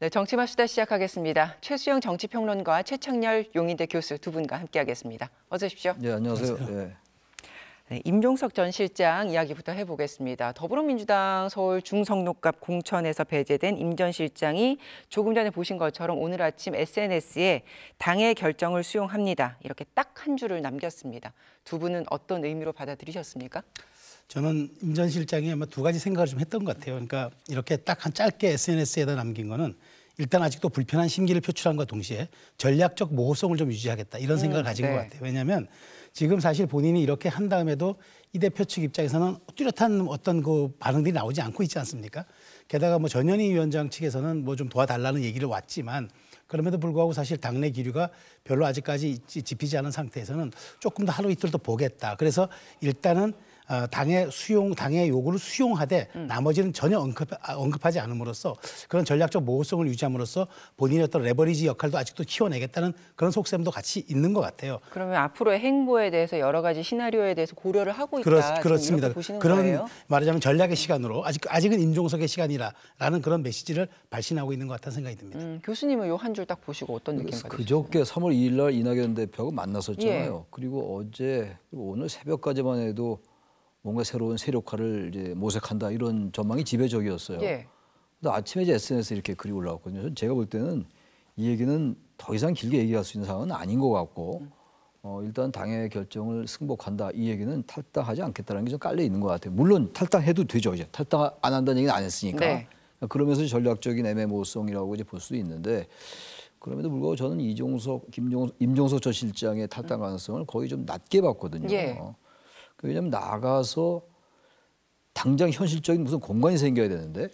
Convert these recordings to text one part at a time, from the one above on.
네, 정치마수다 시작하겠습니다. 최수영 정치평론가와 최창렬 용인대 교수 두 분과 함께하겠습니다. 어서 오십시오. 네, 안녕하세요. 네. 네, 임종석 전 실장 이야기부터 해보겠습니다. 더불어민주당 서울 중성록갑 공천에서 배제된 임 전 실장이 조금 전에 보신 것처럼 오늘 아침 SNS에 당의 결정을 수용합니다. 이렇게 딱 한 줄을 남겼습니다. 두 분은 어떤 의미로 받아들이셨습니까? 저는 임 전 실장이 아마 두 가지 생각을 좀 했던 것 같아요. 그러니까 이렇게 딱 한 짧게 SNS에다 남긴 거는 일단 아직도 불편한 심기를 표출한과 동시에 전략적 모호성을 좀 유지하겠다 이런 음, 생각을 음, 가진 네. 것 같아요. 왜냐하면 지금 사실 본인이 이렇게 한 다음에도 이 대표 측 입장에서는 뚜렷한 어떤 그 반응들이 나오지 않고 있지 않습니까? 게다가 뭐 전현희 위원장 측에서는 뭐 좀 도와달라는 얘기를 왔지만 그럼에도 불구하고 사실 당내 기류가 별로 아직까지 집히지 않은 상태에서는 조금 더 하루 이틀 더 보겠다. 그래서 일단은 어, 당의 수용 당의 요구를 수용하되 음. 나머지는 전혀 언급, 아, 언급하지 않음으로써 그런 전략적 모호성을 유지함으로써 본인의 어떤 레버리지 역할도 아직도 키워내겠다는 그런 속셈도 같이 있는 것 같아요. 그러면 앞으로의 행보에 대해서 여러 가지 시나리오에 대해서 고려를 하고 있다. 그렇, 그렇습니다. 그런 거예요? 말하자면 전략의 시간으로 아직 아직은 임종석의 시간이라라는 그런 메시지를 발신하고 있는 것 같다는 생각이 듭니다. 음, 교수님은 요 한 줄 딱 보시고 어떤 느낌 받요 그저께 3월 2일 날 이낙연 대표하고 만났었잖아요. 예. 그리고 어제 그리고 오늘 새벽까지만 해도 뭔가 새로운 세력화를 이제 모색한다 이런 전망이 지배적이었어요. 예. 근데 아침에 이제 SNS에 이렇게 글이 올라왔거든요. 제가 볼 때는 이 얘기는 더 이상 길게 얘기할 수 있는 상황은 아닌 것 같고 어, 일단 당의 결정을 승복한다 이 얘기는 탈당하지 않겠다는 게 좀 깔려 있는 것 같아요. 물론 탈당해도 되죠. 이제 탈당 안 한다는 얘기는 안 했으니까. 네. 그러면서 전략적인 애매모호성이라고 이제 볼수 있는데 그럼에도 불구하고 저는 이종석, 김종, 임종석 전 실장의 탈당 가능성을 거의 좀 낮게 봤거든요. 예. 왜냐면 나가서 당장 현실적인 무슨 공간이 생겨야 되는데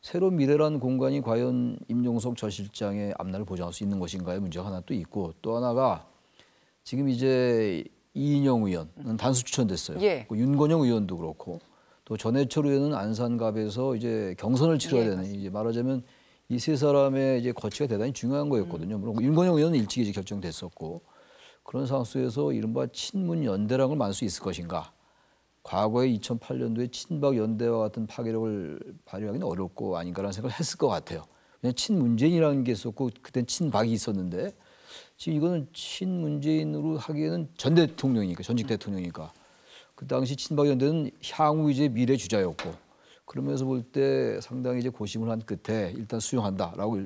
새로운 미래라는 공간이 과연 임종석 전 실장의 앞날을 보장할 수 있는 것인가의 문제가 하나 또 있고 또 하나가 지금 이제 이인영 의원은 단수 추천됐어요. 예. 그 윤건영 의원도 그렇고 또 전해철 의원은 안산갑에서 이제 경선을 치러야 예, 되는 이제 말하자면 이 세 사람의 이제 거치가 대단히 중요한 거였거든요. 물론 윤건영 의원은 일찍 이제 결정됐었고 그런 상황 속에서 이른바 친문 연대라는 걸말수 있을 것인가? 과거에 2008년도에 친박 연대와 같은 파괴력을 발휘하기는 어렵고 아닌가라는 생각을 했을 것 같아요. 그냥 친문재인이라는 게 있었고 그땐 친박이 있었는데 지금 이거는 친문재인으로 하기에는 전 대통령이니까 전직 음. 대통령이니까 그 당시 친박 연대는 향후 이제 미래 주자였고 그러면서 볼 때 상당히 이제 고심을 한 끝에 일단 수용한다라고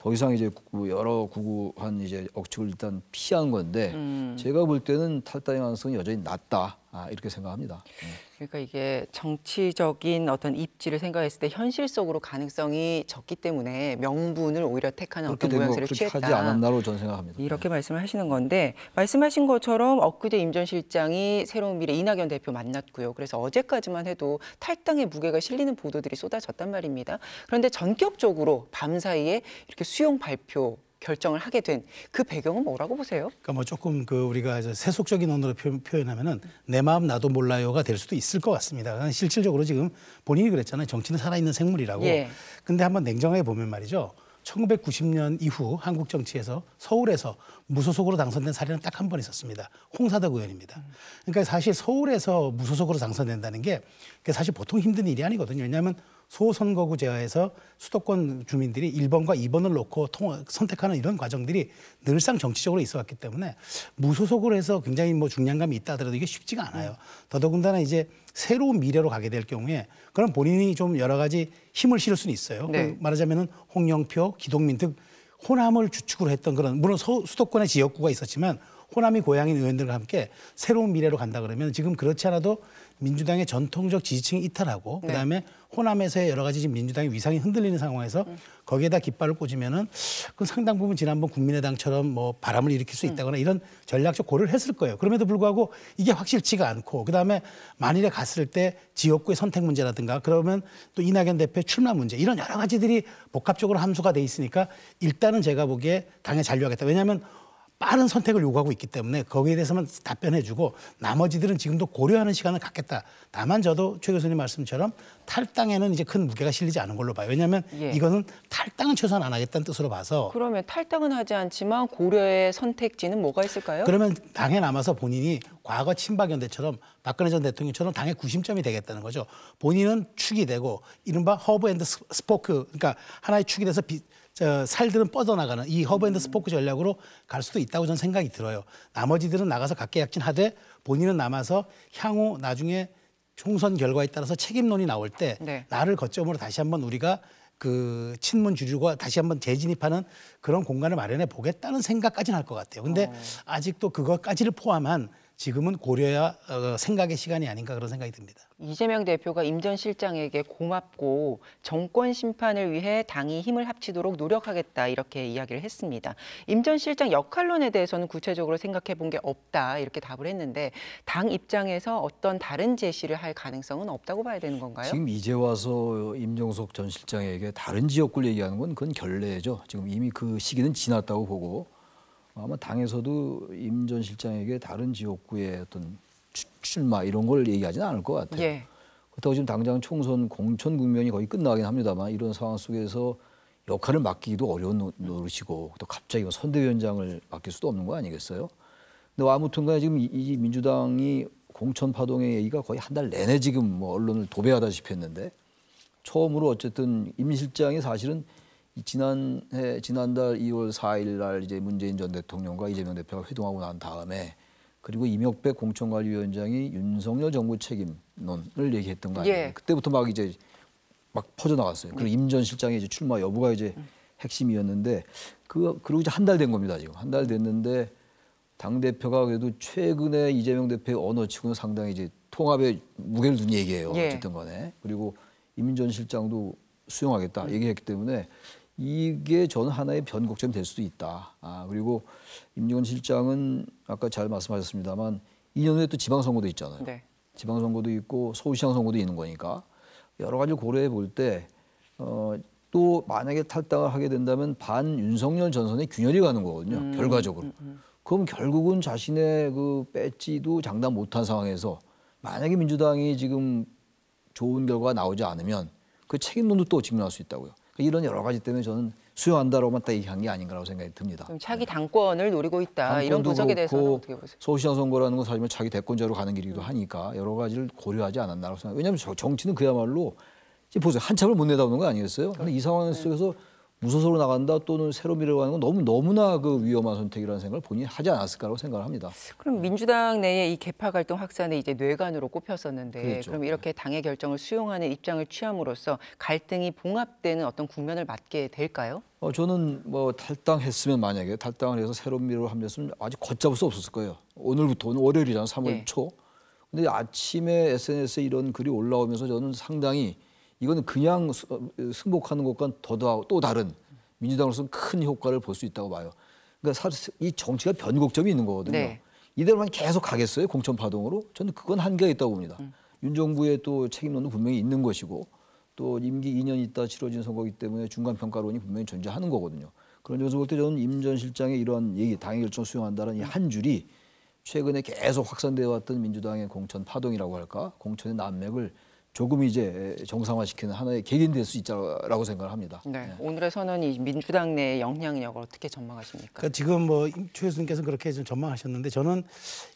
더 이상 이제 뭐 여러 구구한 이제 억측을 일단 피한 건데 음. 제가 볼 때는 탈당의 가능성이 여전히 낮다. 아, 이렇게 생각합니다. 네. 그러니까 이게 정치적인 어떤 입지를 생각했을 때 현실 속으로 가능성이 적기 때문에 명분을 오히려 택하는 어떤 모양새를 취했다. 하지 않았나로 저는 생각합니다. 이렇게 네. 말씀을 하시는 건데 말씀하신 것처럼 엊그제 임 전 실장이 새로운 미래 이낙연 대표 만났고요. 그래서 어제까지만 해도 탈당의 무게가 실리는 보도들이 쏟아졌단 말입니다. 그런데 전격적으로 밤 사이에 이렇게 수용 발표 결정을 하게 된 그 배경은 뭐라고 보세요? 그러니까 뭐 조금 그 우리가 세속적인 언어로 표현하면은 내 마음 나도 몰라요가 될 수도 있을 것 같습니다. 실질적으로 지금 본인이 그랬잖아요. 정치는 살아있는 생물이라고. 예. 근데 한번 냉정하게 보면 말이죠. 1990년 이후 한국 정치에서 서울에서 무소속으로 당선된 사례는 딱 한 번 있었습니다. 홍사덕 의원입니다. 그러니까 사실 서울에서 무소속으로 당선된다는 게 사실 보통 힘든 일이 아니거든요. 왜냐하면 소선거구제하에서 수도권 주민들이 1번과 2번을 놓고 통, 선택하는 이런 과정들이 늘상 정치적으로 있어 왔기 때문에 무소속으로 해서 굉장히 뭐 중량감이 있다 하더라도 이게 쉽지가 않아요. 더더군다나 이제 새로운 미래로 가게 될 경우에 그럼 본인이 좀 여러 가지 힘을 실을 수는 있어요. 네. 그 말하자면은 홍영표, 기동민 등 호남을 주축으로 했던 그런 물론 소, 수도권의 지역구가 있었지만 호남이 고향인 의원들과 함께 새로운 미래로 간다 그러면 지금 그렇지 않아도 민주당의 전통적 지지층이 이탈하고 네. 그다음에 호남에서의 여러 가지 지금 민주당의 위상이 흔들리는 상황에서 음. 거기에다 깃발을 꽂으면은 그 상당 부분 지난번 국민의당처럼 뭐 바람을 일으킬 수 음. 있다거나 음. 이런 전략적 고려를 했을 거예요. 그럼에도 불구하고 이게 확실치가 않고 그다음에 만일에 갔을 때 지역구의 선택 문제라든가 그러면 또 이낙연 대표의 출마 문제 이런 여러 가지들이 복합적으로 함수가 돼 있으니까 일단은 제가 보기에 당에 잔류하겠다. 왜냐하면 빠른 선택을 요구하고 있기 때문에 거기에 대해서만 답변해주고 나머지들은 지금도 고려하는 시간을 갖겠다. 다만 저도 최 교수님 말씀처럼 탈당에는 이제 큰 무게가 실리지 않은 걸로 봐요. 왜냐하면 예. 이거는 탈당은 최소한 안 하겠다는 뜻으로 봐서 그러면 탈당은 하지 않지만 고려의 선택지는 뭐가 있을까요? 그러면 당에 남아서 본인이 과거 친박연대처럼 박근혜 전 대통령처럼 당의 구심점이 되겠다는 거죠. 본인은 축이 되고 이른바 허브 앤드 스포크 그러니까 하나의 축이 돼서 비, 저 살들은 뻗어나가는 이 허브앤드스포크 전략으로 갈 수도 있다고 저는 생각이 들어요. 나머지들은 나가서 각계약진하되 본인은 남아서 향후 나중에 총선 결과에 따라서 책임론이 나올 때 네. 나를 거점으로 다시 한번 우리가 그 친문 주류가 다시 한번 재진입하는 그런 공간을 마련해 보겠다는 생각까지는 할 것 같아요. 근데 어. 아직도 그것까지를 포함한 지금은 고려해야 어, 생각의 시간이 아닌가 그런 생각이 듭니다. 이재명 대표가 임전 실장에게 고맙고 정권 심판을 위해 당이 힘을 합치도록 노력하겠다 이렇게 이야기를 했습니다. 임전 실장 역할론에 대해서는 구체적으로 생각해 본 게 없다 이렇게 답을 했는데 당 입장에서 어떤 다른 제시를 할 가능성은 없다고 봐야 되는 건가요? 지금 이제 와서 임종석 전 실장에게 다른 지역구를 얘기하는 건 그건 결례죠. 지금 이미 그 시기는 지났다고 보고 아마 당에서도 임 전 실장에게 다른 지역구의 어떤 출마 이런 걸 얘기하지는 않을 것 같아요. 예. 그렇다고 지금 당장 총선 공천 국면이 거의 끝나긴 합니다만 이런 상황 속에서 역할을 맡기기도 어려운 노릇이고 또 갑자기 뭐 선대위원장을 맡길 수도 없는 거 아니겠어요? 근데 뭐 아무튼간에 지금 이 민주당이 공천 파동의 얘기가 거의 한 달 내내 지금 뭐 언론을 도배하다시피 했는데 처음으로 어쨌든 임 실장이 사실은 지난해 지난달 2월 4일 날 이제 문재인 전 대통령과 이재명 대표가 회동하고 난 다음에 그리고 임혁백 공천관리위원장이 윤석열 정부 책임론을 얘기했던 거 아니에요. 예. 그때부터 막 이제 막 퍼져나갔어요. 그리고 음. 임전 실장의 이제 출마 여부가 이제 음. 핵심이었는데 그 그리고 이제 한 달 된 겁니다 지금 한 달 됐는데 당 대표가 그래도 최근에 이재명 대표의 언어치고는 상당히 이제 통합에 무게를 둔 얘기예요. 예. 어쨌든 간에 그리고 임 전 실장도 수용하겠다 음. 얘기했기 때문에 이게 저는 하나의 변곡점이 될 수도 있다. 아, 그리고 임종원 실장은 아까 잘 말씀하셨습니다만 2년 후에 또 지방선거도 있잖아요. 네. 지방선거도 있고 서울시장 선거도 있는 거니까 여러 가지 고려해 볼 때 어, 또 만약에 탈당을 하게 된다면 반 윤석열 전선에 균열이 가는 거거든요. 음. 결과적으로. 음, 음. 그럼 결국은 자신의 그 배지도 장담 못한 상황에서 만약에 민주당이 지금 좋은 결과가 나오지 않으면 그 책임론도 또 직면할 수 있다고요. 이런 여러 가지 때문에 저는 수용한다라고만 딱 얘기한 게 아닌가라고 생각이 듭니다. 자기 당권을 노리고 있다 이런 분석에 대해서 어떻게 보세요? 소시장 선거라는 건사실 자기 대권자로 가는 길이기도 하니까 여러 가지를 고려하지 않았나라고 생각. 왜냐하면 정치는 그야말로 보세요 한참을 못 내다보는 거 아니겠어요? 그런데 그러니까 이 상황 속에서 네. 무소속으로 나간다 또는 새로 미래로 가는건 너무 너무나 그 위험한 선택이라는 생각을 본인이 하지 않았을까라고 생각을 합니다. 그럼 민주당 내에 이 개파 갈등 확산에 이제 뇌관으로 꼽혔었는데 그랬죠. 그럼 이렇게 당의 결정을 수용하는 입장을 취함으로써 갈등이 봉합되는 어떤 국면을 맞게 될까요? 어, 저는 뭐 탈당했으면 만약에 탈당을 해서 새로 미래를 합류했으면 아직 걷잡을 수 없었을 거예요. 오늘부터 오늘 월요일이잖아요. 3월 네. 초. 근데 아침에 SNS에 이런 글이 올라오면서 저는 상당히 이거는 그냥 승복하는 것과는 더더하고 또 다른 민주당으로서는 큰 효과를 볼 수 있다고 봐요. 그러니까 이 정치가 변곡점이 있는 거거든요. 네. 이대로만 계속 가겠어요 공천 파동으로? 저는 그건 한계가 있다고 봅니다. 음. 윤 정부의 또 책임론도 분명히 있는 것이고 또 임기 2년 있다 치러진 선거기 때문에 중간 평가론이 분명히 존재하는 거거든요. 그런 점에서 볼 때 저는 임 전 실장의 이러한 얘기 당의 결정 수용한다는 이한 음. 줄이 최근에 계속 확산되어 왔던 민주당의 공천 파동이라고 할까 공천의 난맥을 조금 이제 정상화시키는 하나의 계기가될수 있다라고 생각을 합니다. 네, 네. 오늘의 선언이 민주당 내의 영향력을 어떻게 전망하십니까? 그러니까 지금 뭐최수님께서 그렇게 좀 전망하셨는데 저는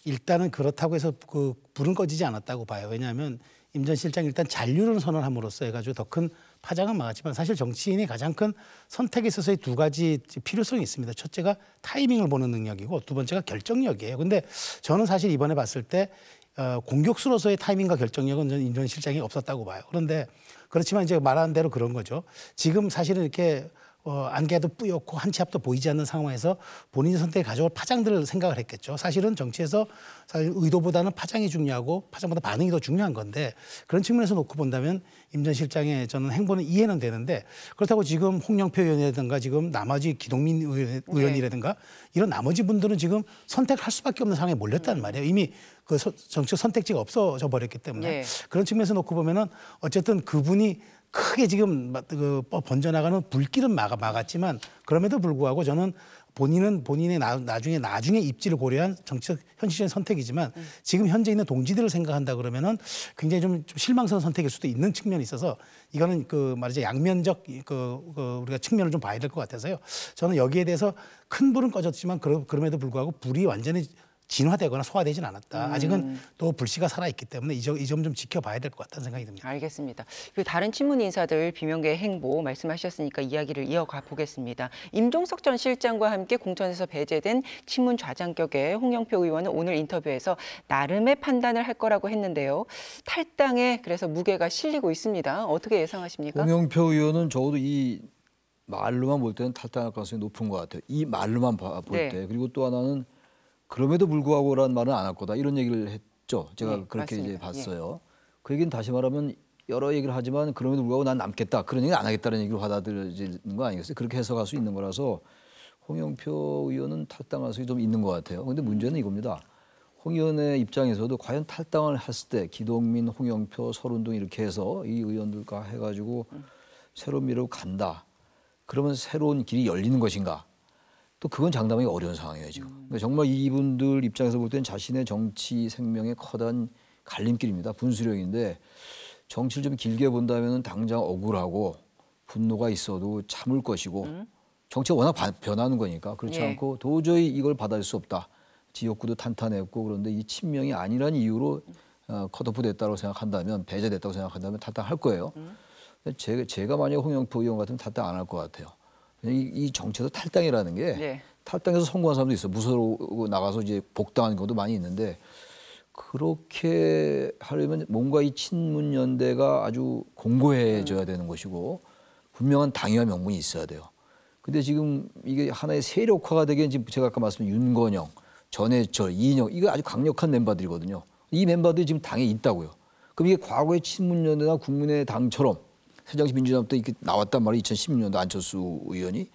일단은 그렇다고 해서 그 불은 꺼지지 않았다고 봐요. 왜냐하면 임전 실장 일단 잔류를 선언함으로써 해가지고 더 큰 파장은 막았지만 사실 정치인이 가장 큰 선택에 있어서의 두 가지 필요성이 있습니다. 첫째가 타이밍을 보는 능력이고 두 번째가 결정력이에요. 근데 저는 사실 이번에 봤을 때 어, 공격수로서의 타이밍과 결정력은 저는 임전 실장이 없었다고 봐요. 그런데 그렇지만 이제 말하는 대로 그런 거죠. 지금 사실은 이렇게 어, 안개도 뿌옇고 한치 앞도 보이지 않는 상황에서 본인이 선택에 가져올 파장들을 생각을 했겠죠. 사실은 정치에서 사실 의도보다는 파장이 중요하고 파장보다 반응이 더 중요한 건데 그런 측면에서 놓고 본다면 임 전 실장의 저는 행보는 이해는 되는데 그렇다고 지금 홍영표 의원이라든가 지금 나머지 기동민 의원, 네. 의원이라든가 이런 나머지 분들은 지금 선택할 수밖에 없는 상황에 몰렸단 말이에요. 이미 그 서, 정치적 선택지가 없어져 버렸기 때문에 예. 그런 측면에서 놓고 보면은 어쨌든 그분이 크게 지금 그 번져나가는 불길은 막아, 막았지만 그럼에도 불구하고 저는 본인은 본인의 나, 나중에 나중에 입지를 고려한 정치적 현실적인 선택이지만 음. 지금 현재 있는 동지들을 생각한다 그러면은 굉장히 좀, 좀 실망스러운 선택일 수도 있는 측면이 있어서 이거는 그 말이죠 양면적 그, 그 우리가 측면을 좀 봐야 될 것 같아서요. 저는 여기에 대해서 큰 불은 꺼졌지만 그러, 그럼에도 불구하고 불이 완전히 진화되거나 소화되진 않았다. 음. 아직은 또 불씨가 살아있기 때문에 이 점 좀 지켜봐야 될 것 같다는 생각이 듭니다. 알겠습니다. 그 다른 친문 인사들 비명계 행보 말씀하셨으니까 이야기를 이어가 보겠습니다. 임종석 전 실장과 함께 공천에서 배제된 친문 좌장격의 홍영표 의원은 오늘 인터뷰에서 나름의 판단을 할 거라고 했는데요. 탈당에 그래서 무게가 실리고 있습니다. 어떻게 예상하십니까? 홍영표 의원은 적어도 이 말로만 볼 때는 탈당할 가능성이 높은 것 같아요. 이 말로만 볼때 네. 그리고 또 하나는 그럼에도 불구하고라는 말은 안 할 거다 이런 얘기를 했죠. 제가 네, 그렇게 맞습니다. 이제 예. 봤어요. 예. 그 얘기는 다시 말하면 여러 얘기를 하지만 그럼에도 불구하고 난 남겠다 그런 얘기는 안 하겠다는 얘기로 받아들여지는 거 아니겠어요? 그렇게 해석할 수 있는 거라서 홍영표 의원은 탈당할 수좀 있는 것 같아요. 그런데 문제는 이겁니다. 홍 의원의 입장에서도 과연 탈당을 했을 때 기동민, 홍영표, 설운동 이렇게 해서 이 의원들과 해가지고 음. 새로운 미래로 간다. 그러면 새로운 길이 열리는 것인가? 또 그건 장담하기 어려운 상황이에요 지금. 음. 그러니까 정말 이분들 입장에서 볼 때는 자신의 정치 생명의 커다란 갈림길입니다. 분수령인데 정치를 좀 길게 본다면 당장 억울하고 분노가 있어도 참을 것이고 음. 정치가 워낙 바, 변하는 거니까 그렇지 예. 않고 도저히 이걸 받아줄 수 없다. 지역구도 탄탄했고 그런데 이 친명이 아니란 이유로 음. 어, 컷오프 됐다고 생각한다면 배제됐다고 생각한다면 탄탄할 거예요. 음. 제, 제가 만약 홍영표 의원 같으면 탄탄 안 할 것 같아요. 이, 이 정체도 탈당이라는 게 네. 탈당해서 성공한 사람도 있어. 무서워 나가서 이제 복당하는 경도 많이 있는데 그렇게 하려면 뭔가 이 친문 연대가 아주 공고해져야 음. 되는 것이고 분명한 당위와 명분이 있어야 돼요. 근데 지금 이게 하나의 세력화가 되기엔 지금 제가 아까 말씀드린 윤건영, 전해철, 이인영 이거 아주 강력한 멤버들이거든요. 이 멤버들이 지금 당에 있다고요. 그럼 이게 과거의 친문 연대나 국민의 당처럼 새정치 민주당부터 이렇게 나왔단 말이에요. 2016년도 안철수 의원이.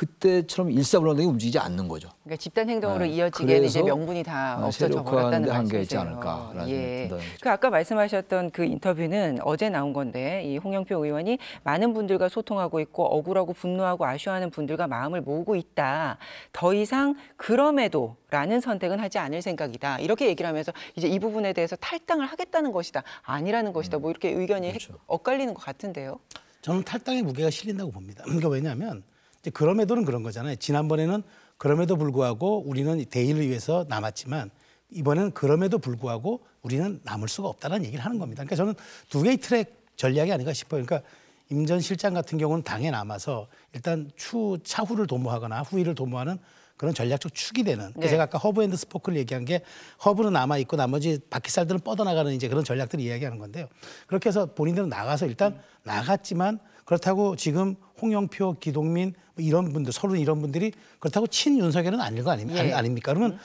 그때처럼 일사불란하게 움직이지 않는 거죠. 그러니까 집단 행동으로 네. 이어지게 이제 명분이 다 어, 없어져 버렸다는 한계 있지 않을까라는 예. 그 아까 말씀하셨던 그 인터뷰는 어제 나온 건데 이 홍영표 의원이 많은 분들과 소통하고 있고 억울하고 분노하고 아쉬워하는 분들과 마음을 모으고 있다. 더 이상 그럼에도 라는 선택은 하지 않을 생각이다. 이렇게 얘기를 하면서 이제 이 부분에 대해서 탈당을 하겠다는 것이다. 아니라는 것이다. 뭐 이렇게 의견이 그렇죠. 엇갈리는 것 같은데요. 저는 탈당의 무게가 실린다고 봅니다. 그러니까 왜냐하면 이제 그럼에도는 그런 거잖아요. 지난번에는 그럼에도 불구하고 우리는 대의를 위해서 남았지만 이번에는 그럼에도 불구하고 우리는 남을 수가 없다는 얘기를 하는 겁니다. 그러니까 저는 두 개의 트랙 전략이 아닌가 싶어요. 그러니까 임전 실장 같은 경우는 당에 남아서 일단 추 차후를 도모하거나 후위를 도모하는 그런 전략적 축이 되는. 그 네. 그러니 제가 아까 허브 앤드 스포크를 얘기한 게 허브는 남아 있고 나머지 바퀴살들은 뻗어나가는 이제 그런 전략들을 이야기하는 건데요. 그렇게 해서 본인들은 나가서 일단 음. 나갔지만 그렇다고 지금 홍영표, 기동민 뭐 이런 분들, 서로 이런 분들이 그렇다고 친윤석열은 아닐 거 아닙니까? 예. 아닙니까? 그러면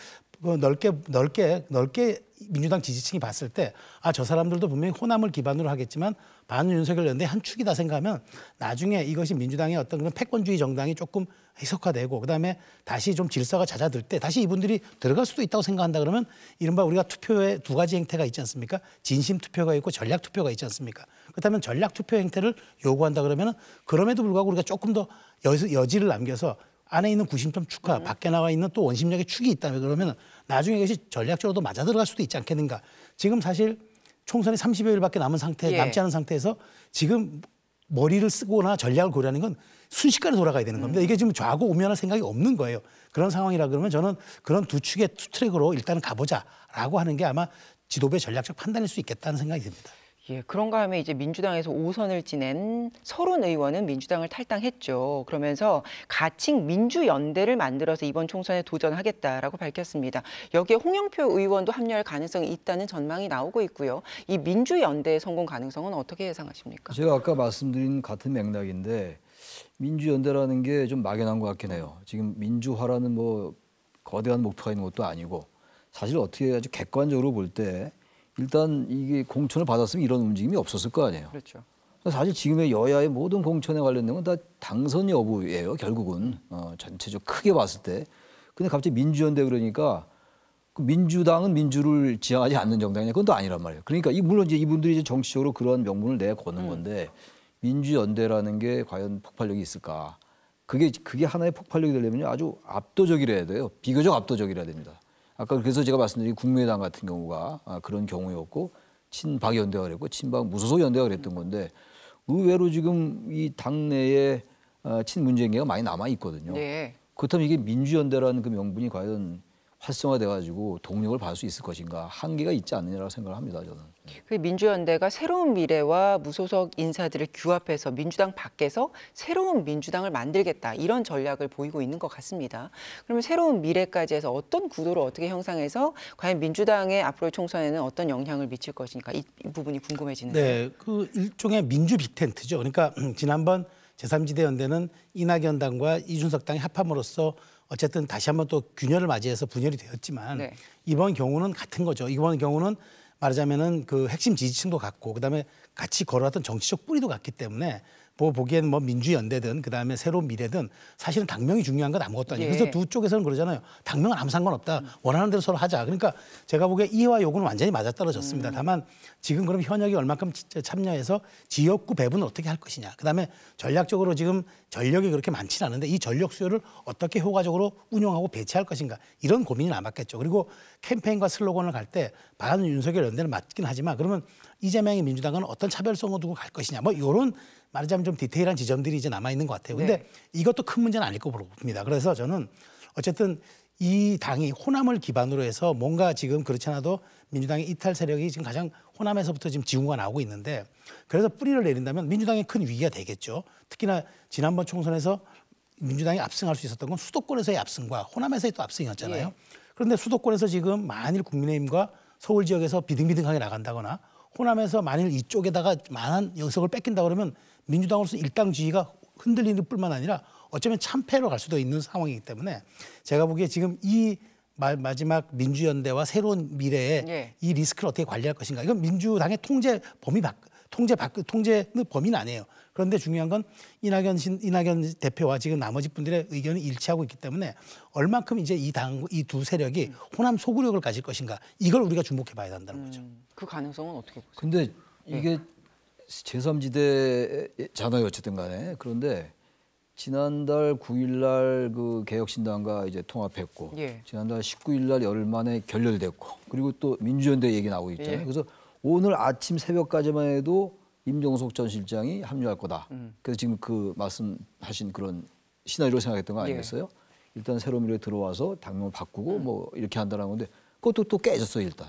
음. 넓게 넓게 넓게 민주당 지지층이 봤을 때 아 저 사람들도 분명히 호남을 기반으로 하겠지만 반윤석열 연대 한 축이다 생각하면 나중에 이것이 민주당의 어떤 그런 패권주의 정당이 조금 해석화되고 그다음에 다시 좀 질서가 잦아들 때 다시 이분들이 들어갈 수도 있다고 생각한다 그러면 이른바 우리가 투표의 두 가지 행태가 있지 않습니까? 진심 투표가 있고 전략 투표가 있지 않습니까? 그렇다면 전략 투표 행태를 요구한다 그러면 그럼에도 불구하고 우리가 조금 더 여지를 여 남겨서 안에 있는 구심점 축하, 음. 밖에 나와 있는 또 원심력의 축이 있다면 그러면 나중에 이것이 전략적으로도 맞아 들어갈 수도 있지 않겠는가. 지금 사실 총선이 30여일밖에 남은 상태, 예. 남지 않은 상태에서 지금 머리를 쓰거나 전략을 고려하는 건 순식간에 돌아가야 되는 겁니다. 음. 이게 지금 좌고 우면할 생각이 없는 거예요. 그런 상황이라 그러면 저는 그런 두 축의 투 트랙으로 일단 가보자라고 하는 게 아마 지도부의 전략적 판단일 수 있겠다는 생각이 듭니다. 예, 그런가 하면 이제 민주당에서 5선을 지낸 서른 의원은 민주당을 탈당했죠. 그러면서 가칭 민주연대를 만들어서 이번 총선에 도전하겠다라고 밝혔습니다. 여기에 홍영표 의원도 합류할 가능성이 있다는 전망이 나오고 있고요. 이 민주연대의 성공 가능성은 어떻게 예상하십니까? 제가 아까 말씀드린 같은 맥락인데 민주연대라는 게 좀 막연한 것 같긴 해요. 지금 민주화라는 뭐 거대한 목표가 있는 것도 아니고 사실 어떻게 아주 객관적으로 볼 때 일단 이게 공천을 받았으면 이런 움직임이 없었을 거 아니에요. 그렇죠. 사실 지금의 여야의 모든 공천에 관련된 건 다 당선 여부예요. 결국은 어, 전체적 크게 봤을 때. 근데 갑자기 민주연대 그러니까 그 민주당은 민주를 지향하지 않는 정당이냐 그건 또 아니란 말이에요. 그러니까 이 물론 이제 이분들이 이제 정치적으로 그러한 명분을 내 거는 음. 건데 민주연대라는 게 과연 폭발력이 있을까? 그게 그게 하나의 폭발력이 되려면 아주 압도적이라야 돼요. 비교적 압도적이라야 됩니다. 아까 그래서 제가 말씀드린 국민의당 같은 경우가 아, 그런 경우였고 친박 연대가 그랬고 친박 무소속 연대가 그랬던 건데 의외로 지금 이 당내에 아, 친문재인이가 많이 남아 있거든요. 네. 그렇다면 이게 민주연대라는 그 명분이 과연 활성화돼가지고 동력을 받을 수 있을 것인가 한계가 있지 않느냐라고 생각을 합니다. 저는. 네. 그 민주연대가 새로운 미래와 무소속 인사들을 규합해서 민주당 밖에서 새로운 민주당을 만들겠다 이런 전략을 보이고 있는 것 같습니다. 그러면 새로운 미래까지 해서 어떤 구도를 어떻게 형상해서 과연 민주당의 앞으로의 총선에는 어떤 영향을 미칠 것인가 이, 부분이 궁금해지는 네, 그 일종의 민주 빅텐트죠. 그러니까 음, 지난번 제3지대 연대는 이낙연당과 이준석당이 합함으로써 어쨌든 다시 한번 또 균열을 맞이해서 분열이 되었지만 네. 이번 경우는 같은 거죠. 이번 경우는 말하자면은 그 핵심 지지층도 같고 그다음에 같이 걸어왔던 정치적 뿌리도 같기 때문에 뭐 보기에는 뭐 민주연대든 그다음에 새로운 미래든 사실은 당명이 중요한 건 아무것도 아니에요. 예. 그래서 두 쪽에서는 그러잖아요. 당명은 아무 상관없다. 음. 원하는 대로 서로 하자. 그러니까 제가 보기에 이와 요구는 완전히 맞아떨어졌습니다. 음. 다만 지금 그럼 현역이 얼마큼 참여해서 지역구 배분을 어떻게 할 것이냐. 그다음에 전략적으로 지금 전력이 그렇게 많지는 않은데 이 전력 수요를 어떻게 효과적으로 운영하고 배치할 것인가. 이런 고민이 남았겠죠. 그리고 캠페인과 슬로건을 갈 때 반윤석열 연대는 맞긴 하지만 그러면 이재명의 민주당은 어떤 차별성을 두고 갈 것이냐. 뭐 이런 말하자면 좀 디테일한 지점들이 이제 남아 있는 것 같아요. 근데 네. 이것도 큰 문제는 아닐 거로 봅니다. 그래서 저는 어쨌든 이 당이 호남을 기반으로 해서 뭔가 지금 그렇지 않아도 민주당의 이탈 세력이 지금 가장 호남에서부터 지금 지구가 나오고 있는데 그래서 뿌리를 내린다면 민주당의 큰 위기가 되겠죠. 특히나 지난번 총선에서 민주당이 압승할 수 있었던 건 수도권에서의 압승과 호남에서의 또 압승이었잖아요. 예. 그런데 수도권에서 지금 만일 국민의힘과 서울 지역에서 비등비등하게 나간다거나 호남에서 만일 이쪽에다가 많은 영석을 뺏긴다 그러면 민주당으로서 일당주의가 흔들리는 뿐만 아니라 어쩌면 참패로 갈 수도 있는 상황이기 때문에 제가 보기에 지금 이 마지막 민주연대와 새로운 미래의 예. 이 리스크를 어떻게 관리할 것인가. 이건 민주당의 통제 범위 밖, 통제 밖, 통제는 범위는 아니에요. 그런데 중요한 건 이낙연, 신, 이낙연 대표와 지금 나머지 분들의 의견이 일치하고 있기 때문에 얼만큼 이제 이 당, 이 두 세력이 음. 호남 소구력을 가질 것인가. 이걸 우리가 주목해 봐야 한다는 음. 거죠. 음, 그 가능성은 어떻게 보세요? 근데 이게 예. 제3지대잖아요 어쨌든 간에 그런데 지난달 9일날 그 개혁신당과 이제 통합했고 예. 지난달 19일날 열흘 만에 결렬됐고 그리고 또 민주연대 얘기 나오고 있잖아요. 예. 그래서 오늘 아침 새벽까지만 해도 임종석 전 실장이 합류할 거다. 음. 그래서 지금 그 말씀하신 그런 시나리오 생각했던 거 예. 아니겠어요? 예. 일단 새로 운 미래 들어와서 당명 바꾸고 음. 뭐 이렇게 한다는 건데 그것도 또 깨졌어요 일단.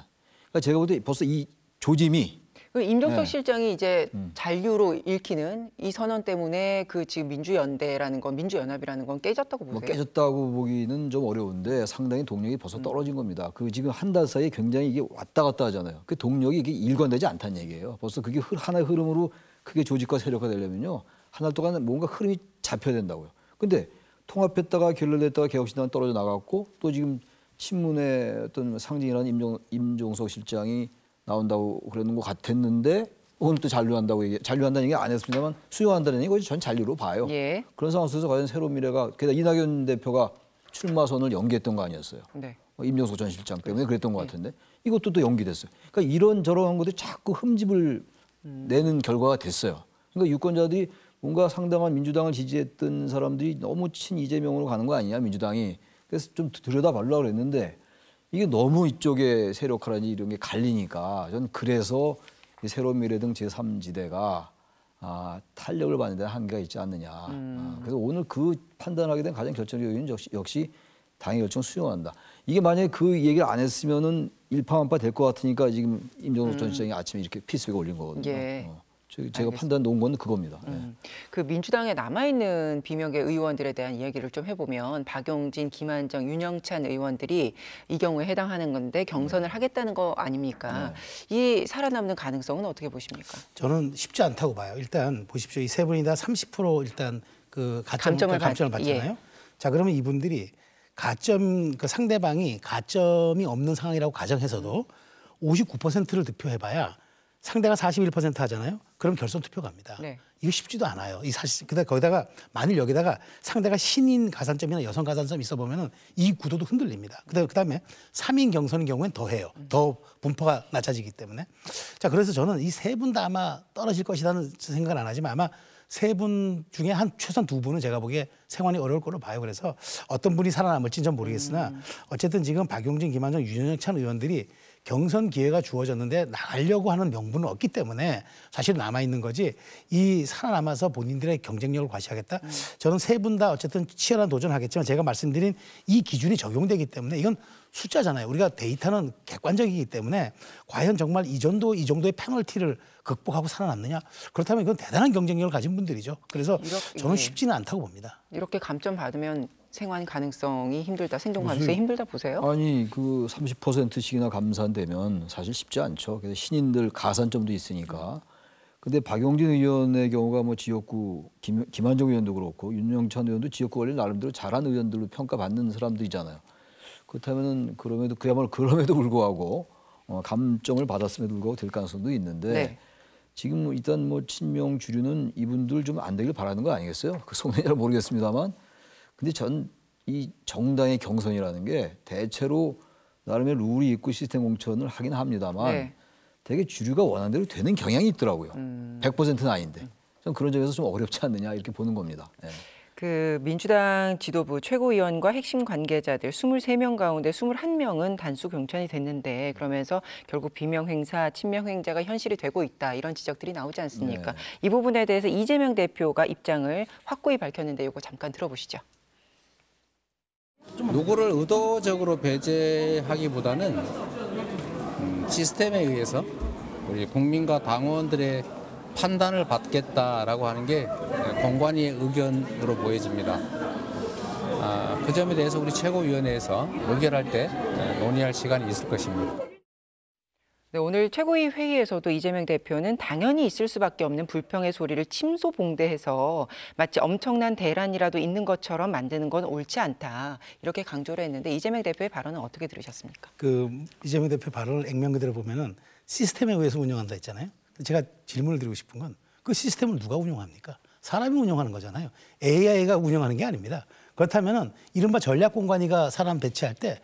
그러니까 제가 볼 때 벌써 이 조짐이 임종석 네. 실장이 이제 음. 잔류로 읽히는 이 선언 때문에 그 지금 민주연대라는 건 민주연합이라는 건 깨졌다고 뭐 보세요? 뭐 깨졌다고 보기는 좀 어려운데 상당히 동력이 벌써 음. 떨어진 음. 겁니다. 그 지금 한 달 사이에 굉장히 이게 왔다 갔다 하잖아요. 그 동력이 이게 일관되지 않다는 얘기예요. 벌써 그게 하나의 흐름으로 크게 조직과 세력화 되려면요. 한달 동안 뭔가 흐름이 잡혀야 된다고요. 근데 통합했다가 결렬됐다가 개혁신당 떨어져 나갔고 또 지금 신문의 어떤 상징이라는 임종, 임종석 실장이 나온다고 그러는 것 같았는데 그건 또 잔류한다고 얘기, 잔류한다는 얘기 안 했습니다만 수용한다는 얘기 전 잔류로 봐요. 예. 그런 상황 속에서 과연 새로운 미래가 게다가 이낙연 대표가 출마선을 연기했던 거 아니었어요. 네. 어, 임종석 전 실장 때문에 그렇죠. 그랬던 것 예. 같은데 이것도 또 연기됐어요. 그러니까 이런 저런 것들이 자꾸 흠집을 음. 내는 결과가 됐어요. 그러니까 유권자들이 뭔가 상당한 민주당을 지지했던 사람들이 너무 친 이재명으로 가는 거 아니냐 민주당이 그래서 좀들여다보라 그랬는데 이게 너무 이쪽에 세력화라니 이런 게 갈리니까 전 그래서 이 새로운 미래등 제3지대가 아, 탄력을 받는 데 한계가 있지 않느냐. 아, 음. 아, 그래서 오늘 그 판단하게 된 가장 결정적 인 요인 역시, 역시 당의 결정 수용한다. 이게 만약에 그 얘기를 안 했으면은 일파만파 될 것 같으니까 지금 임종석 전 음. 시장이 아침에 이렇게 피스백을 올린 거거든요. 예. 어. 제가 판단 놓은 건 그겁니다. 예. 음. 그 민주당에 남아있는 비명계 의원들에 대한 이야기를 좀 해보면 박용진, 김한정, 윤영찬 의원들이 이 경우에 해당하는 건데 경선을 네. 하겠다는 거 아닙니까? 네. 이 살아남는 가능성은 어떻게 보십니까? 저는 쉽지 않다고 봐요. 일단 보십시오. 이 세 분이 다 30% 일단 그 가점, 감점을, 감점을 받, 잖아요 예. 자 그러면 이분들이 가점 그 상대방이 가점이 없는 상황이라고 가정해서도 59%를 득표해봐야 상대가 41% 하잖아요. 그럼 결선 투표 갑니다. 네. 이거 쉽지도 않아요. 이 사실 근데 거기다가 만일 여기다가 상대가 신인 가산점이나 여성 가산점 있어 보면은 이 구도도 흔들립니다. 그다음에 그다음에 3인 경선인 경우엔 더 해요. 음. 더 분포가 낮아지기 때문에. 자, 그래서 저는 이 세 분 다 아마 떨어질 것이라는 생각은 안 하지만 아마 세 분 중에 한 최소한 두 분은 제가 보기에 생활이 어려울 거로 봐요. 그래서 어떤 분이 살아남을지는 전 모르겠으나 음. 어쨌든 지금 박용진, 김한정, 윤영찬 의원들이 경선 기회가 주어졌는데 나가려고 하는 명분은 없기 때문에 사실 남아 있는 거지 이 살아남아서 본인들의 경쟁력을 과시하겠다. 음. 저는 세 분 다 어쨌든 치열한 도전하겠지만 제가 말씀드린 이 기준이 적용되기 때문에 이건 숫자잖아요. 우리가 데이터는 객관적이기 때문에 과연 정말 이정도이 정도의 패널티를 극복하고 살아남느냐 그렇다면 이건 대단한 경쟁력을 가진 분들이죠. 그래서 이렇게, 저는 네. 쉽지는 않다고 봅니다. 이렇게 감점 받으면 생활 가능성이 힘들다, 생존 가능성이 무슨, 힘들다 보세요? 아니 그 30%씩이나 감산되면 사실 쉽지 않죠. 그래서 신인들 가산점도 있으니까. 근데 박용진 의원의 경우가 뭐 지역구 김, 김한정 의원도 그렇고 윤영찬 의원도 지역구 원래 나름대로 잘한 의원들로 평가받는 사람들이잖아요. 그렇다면 그럼에도 그야말로 그럼에도 불구하고 어, 감정을 받았음에도 불구하고 될 가능성도 있는데 네. 지금 뭐 일단 뭐 친명 주류는 이분들 좀 안 되길 바라는 거 아니겠어요? 그 속내는 모르겠습니다만 근데 전 이 정당의 경선이라는 게 대체로 나름의 룰이 있고 시스템 공천을 하긴 합니다만 네. 되게 주류가 원하는 대로 되는 경향이 있더라고요. 음. 100%는 아닌데. 음. 전 그런 점에서 좀 어렵지 않느냐 이렇게 보는 겁니다. 네. 그 민주당 지도부 최고위원과 핵심 관계자들 23명 가운데 21명은 단수 경천이 됐는데 그러면서 결국 비명 행사, 친명 행자가 현실이 되고 있다 이런 지적들이 나오지 않습니까? 네. 이 부분에 대해서 이재명 대표가 입장을 확고히 밝혔는데 이거 잠깐 들어보시죠. 누구를 의도적으로 배제하기보다는 음, 시스템에 의해서 우리 국민과 당원들의 판단을 받겠다라고 하는 게 공관위의 의견으로 보여집니다. 아, 그 점에 대해서 우리 최고위원회에서 의결할 때 논의할 시간이 있을 것입니다. 네, 오늘 최고위 회의에서도 이재명 대표는 당연히 있을 수밖에 없는 불평의 소리를 침소봉대해서 마치 엄청난 대란이라도 있는 것처럼 만드는 건 옳지 않다 이렇게 강조를 했는데 이재명 대표의 발언은 어떻게 들으셨습니까? 그 이재명 대표 발언을 액면 그대로 보면은 시스템에 의해서 운영한다 했잖아요. 제가 질문을 드리고 싶은 건 그 시스템을 누가 운영합니까? 사람이 운영하는 거잖아요. AI가 운영하는 게 아닙니다. 그렇다면은 이른바 전략 공간이가 사람 배치할 때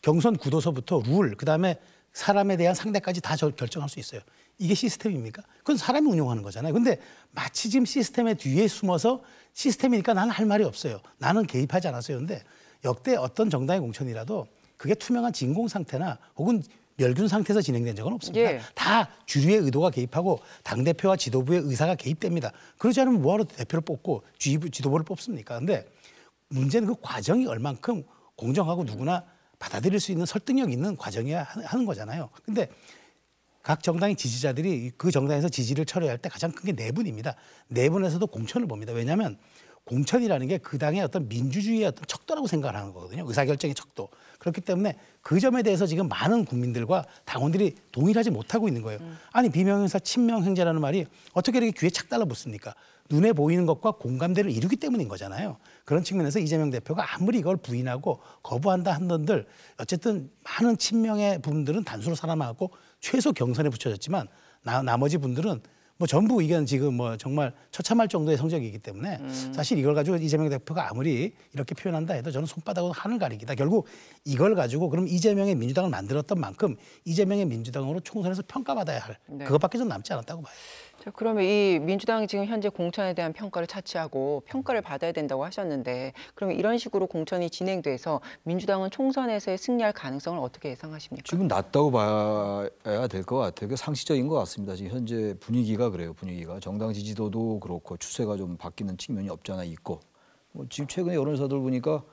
경선 구도서부터 룰, 그다음에 사람에 대한 상대까지 다 결정할 수 있어요. 이게 시스템입니까? 그건 사람이 운영하는 거잖아요. 근데 마치 지금 시스템의 뒤에 숨어서 시스템이니까 나는 할 말이 없어요. 나는 개입하지 않았어요. 근데 역대 어떤 정당의 공천이라도 그게 투명한 진공 상태나 혹은 멸균 상태에서 진행된 적은 없습니다. 예. 다 주류의 의도가 개입하고 당 대표와 지도부의 의사가 개입됩니다. 그러지 않으면 뭐하러 대표를 뽑고 지도부를 뽑습니까? 근데 문제는 그 과정이 얼만큼 공정하고 누구나 받아들일 수 있는 설득력 있는 과정이야 하는 거잖아요. 근데 각 정당의 지지자들이 그 정당에서 지지를 철회할 때 가장 큰 게 내분입니다. 네 내분에서도 네 공천을 봅니다. 왜냐하면 공천이라는 게 그 당의 어떤 민주주의의 어떤 척도라고 생각을 하는 거거든요. 의사결정의 척도. 그렇기 때문에 그 점에 대해서 지금 많은 국민들과 당원들이 동일하지 못하고 있는 거예요. 음. 아니 비명행사 친명행제라는 말이 어떻게 이렇게 귀에 착 달라붙습니까? 눈에 보이는 것과 공감대를 이루기 때문인 거잖아요. 그런 측면에서 이재명 대표가 아무리 이걸 부인하고 거부한다 한들 던 어쨌든 많은 친명의 분들은 단수로 살아나고 최소 경선에 붙여졌지만 나, 나머지 분들은 뭐 전부 이건 지금 뭐 정말 처참할 정도의 성적이기 때문에 음. 사실 이걸 가지고 이재명 대표가 아무리 이렇게 표현한다 해도 저는 손바닥으로 하늘 가리기다. 결국 이걸 가지고 그럼 이재명의 민주당을 만들었던 만큼 이재명의 민주당으로 총선에서 평가받아야 할 네. 그것밖에 좀 남지 않았다고 봐요. 자, 그러면 이 민주당이 지금 현재 공천에 대한 평가를 차치하고 평가를 받아야 된다고 하셨는데 그러면 이런 식으로 공천이 진행돼서 민주당은 총선에서의 승리할 가능성을 어떻게 예상하십니까? 지금 낮다고 봐야 될 것 같아요. 그 상시적인 것 같습니다. 지금 현재 분위기가 그래요. 분위기가 정당 지지도도 그렇고 추세가 좀 바뀌는 측면이 없잖아 있고 뭐 지금 최근에 여론사들 보니까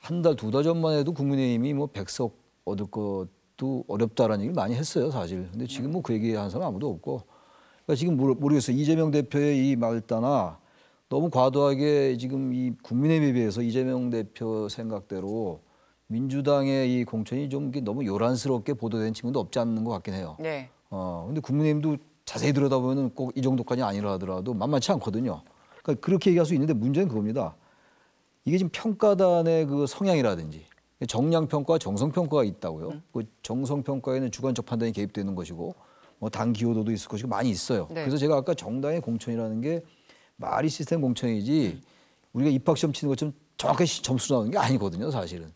한 달, 두 달 전만 해도 국민의힘이 뭐1석 얻을 것도 어렵다라는 얘기를 많이 했어요, 사실. 근데 지금 뭐 그얘기하 사람 아무도 없고 그러니까 지금 모르겠어 이재명 대표의 이 말따나 너무 과도하게 지금 이 국민의힘에 비해서 이재명 대표 생각대로 민주당의 이 공천이 좀 너무 요란스럽게 보도된 측면도 없지 않는 것 같긴 해요. 네. 어, 근데 국민의힘도 자세히 들여다보면 꼭 이 정도까지 아니라 하더라도 만만치 않거든요. 그러니까 그렇게 얘기할 수 있는데 문제는 그겁니다. 이게 지금 평가단의 그 성향이라든지 정량평가, 정성평가가 있다고요. 음. 그 정성평가에는 주관적 판단이 개입되는 것이고 뭐당 기호도도 있을 것이고 많이 있어요. 네. 그래서 제가 아까 정당의 공천이라는 게 말이 시스템 공천이지 우리가 입학 시험 치는 것처럼 정확하게 점수 나오는 게 아니거든요, 사실은.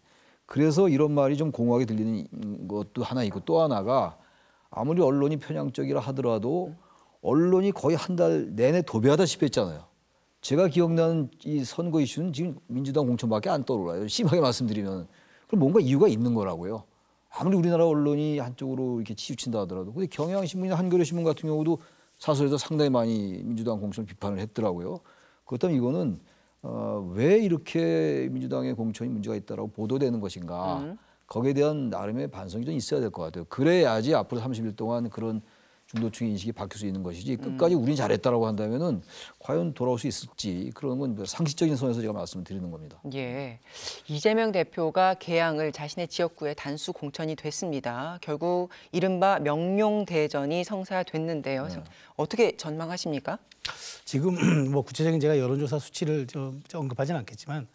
그래서 이런 말이 좀 공허하게 들리는 것도 하나 있고 또 하나가 아무리 언론이 편향적이라 하더라도 언론이 거의 한 달 내내 도배하다시피 했잖아요. 제가 기억나는 이 선거 이슈는 지금 민주당 공천밖에 안 떠올라요. 심하게 말씀드리면 그럼 뭔가 이유가 있는 거라고요. 아무리 우리나라 언론이 한쪽으로 이렇게 치우친다 하더라도 근데 경향신문이나 한겨레신문 같은 경우도 사설에서 상당히 많이 민주당 공천을 비판을 했더라고요. 그렇다면 이거는 어, 왜 이렇게 민주당의 공천이 문제가 있다고 보도되는 것인가 음. 거기에 대한 나름의 반성이 좀 있어야 될 것 같아요. 그래야지 앞으로 30일 동안 그런 중도층의 인식이 바뀔 수 있는 것이지 음. 끝까지 우린 잘했다라고 한다면은 과연 돌아올 수 있을지 그런 건 뭐 상식적인 선에서 제가 말씀을 드리는 겁니다. 예. 이재명 대표가 개항을 자신의 지역구에 단수 공천이 됐습니다. 결국 이른바 명룡 대전이 성사됐는데요. 네. 어떻게 전망하십니까? 지금 뭐 구체적인 제가 여론조사 수치를 언급하지 않겠지만